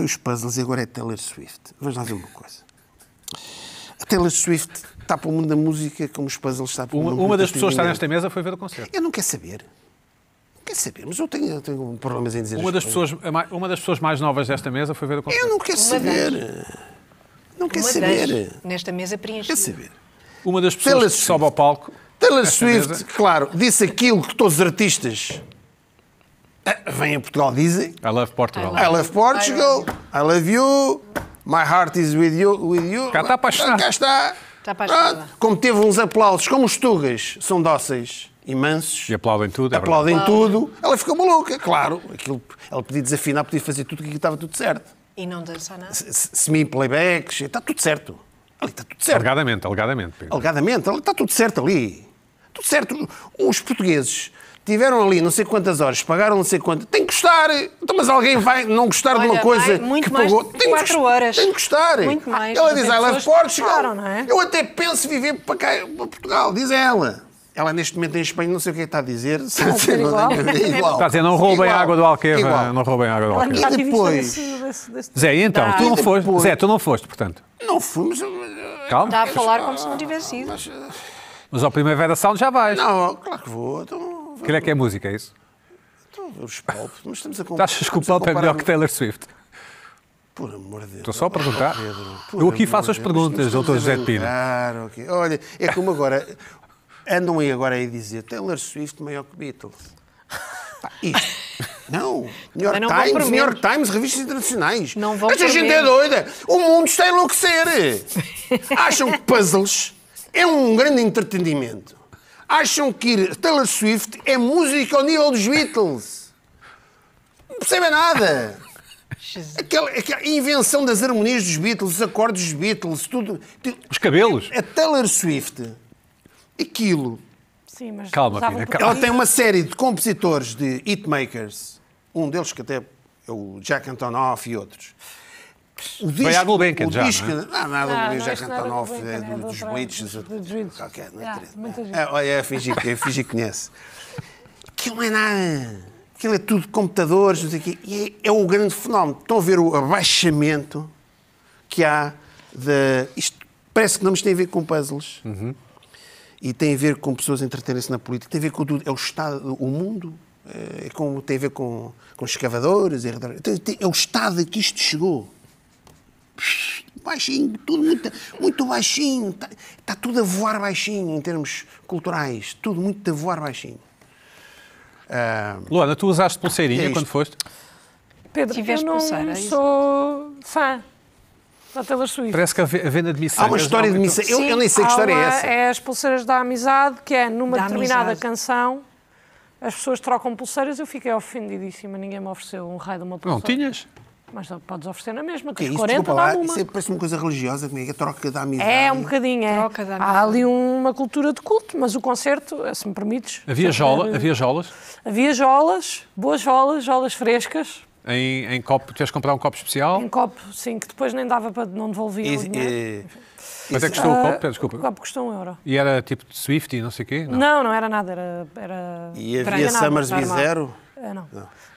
foi os puzzles e agora é Taylor Swift. Vamos lá ver uma coisa. A Taylor Swift está para o mundo da música como os puzzles está para o mundo Uma, uma das pessoas que está nesta mesa foi ver o concerto. Eu não quero saber. Não quero saber, mas eu tenho, eu tenho problemas em dizer uma das pessoas Uma das pessoas mais novas desta mesa foi ver o concerto. Eu não quero uma saber. Não quero uma saber. Nesta mesa preenchida. Quero saber. Uma das pessoas Taylor que sobe ao palco. Taylor Swift, mesa... claro, disse aquilo que todos os artistas eh, vem a Portugal, dizem. I love Portugal. I love Portugal. I love you. My heart is with you. With you. Cá está apaixonado. Cá está. Está apaixonado. Ah, como teve uns aplausos, como os tugas são dóceis, imensos. E aplaudem tudo. É aplaudem tudo. Ela ficou maluca, claro. Aquilo, ela podia desafinar, podia fazer tudo que estava tudo certo. E não dançar nada. Semi-playbacks, está tudo certo. Ali está tudo certo. Alegadamente, alegadamente. Pedro. Alegadamente, está tudo certo ali. Tudo certo. Os portugueses Tiveram ali não sei quantas horas, pagaram não sei quanto. Tem que gostar. Então, mas alguém vai não gostar Olha, de uma coisa que pagou. tem quatro que, horas. Tem que gostar. Muito mais. Ela diz, I love Portugal. É? Eu até penso viver para, cá, para Portugal, diz ela. Ela neste momento em Espanha, não sei o que é está a dizer. Está a dizer não é igual. Está a dizer, não roubem igual. água do Alqueva. Igual. Não roubem água do Alqueva. E depois... Zé, então? Tu não depois... foste, Zé, tu não foste, portanto? Não fomos Calma. Está a falar como se não tivesse ido. Ah, mas, ah, mas ao Primavera Sound já vais. Não, claro que vou. Então, Calhar que é música, é isso? Então, os pop, mas estamos a comparar. Achas que o pop é melhor que Taylor Swift? Por amor de Deus. Estou só a perguntar. Oh, eu aqui faço as perguntas, doutor José de Pina. Claro, okay. Olha, é como agora. Andam aí agora aí dizer Taylor Swift maior que Beatles. Isso. Não. New York não Times, New York Times, revistas internacionais. Não vão Esta gente é doida. O mundo está a enlouquecer. Acham que puzzles é um grande entretenimento acham que Taylor Swift é música ao nível dos Beatles. Não percebem nada. Aquela, aquela, invenção das harmonias dos Beatles, os acordes dos Beatles, tudo. Os cabelos. A Taylor Swift, aquilo. Sim, mas Calma, Pina, Ela tem uma série de compositores de hitmakers, um deles que até é o Jack Antonoff e outros o disco, Foi à Gulbenkian o já, disco, não é? Ah, não, nada, não, não, já canta é do, dos Blitz, qualquer, não é? Ah, ah, olha, é fingir, que conhece. Aquilo não é nada. Aquilo é tudo computadores, não sei o quê. E é, é o grande fenómeno. Estão a ver o abaixamento que há de... Isto parece que não nos tem a ver com puzzles. Uhum. E tem a ver com pessoas entreterem-se na política. Tem a ver com tudo. É o Estado, o mundo. Eh, é com, tem a ver com, com escavadores. É, é o estado a que isto chegou baixinho, tudo muito, muito baixinho. Está, tá tudo a voar baixinho em termos culturais, tudo muito a voar baixinho. Uh... Luana, tu usaste pulseirinha é quando foste? Pedro, Tiveste eu não pulseira, é sou fã da Taylor Parece que a venda de missão. Há uma história de missão. Eu, eu, nem sei que história é uma, é essa. É as pulseiras da amizade, que é numa da determinada amizade. canção. As pessoas trocam pulseiras, eu fiquei ofendidíssima, ninguém me ofereceu um raio de uma pulseira. Não tinhas? Mas podes oferecer na mesma, que, que os 40 é dá uma. Isso é, parece uma coisa religiosa, como é que a é? troca da amizade. É, um bocadinho, é. Troca da Há ali uma cultura de culto, mas o concerto, eh, se me permites... Havia, eh, jola, ter... havia jolas? Havia jolas, boas jolas, jolas frescas. Em, em copo, tiveste comprar um copo especial? Em copo, sim, que depois nem dava para, não devolver o dinheiro. Mas eh, é que custou uh, o ah, copo? Desculpa. O copo custou um euro. E era tipo de Swift e não sei o quê? Não, não, não era nada, era... era e havia Summers Bizero? Não. não.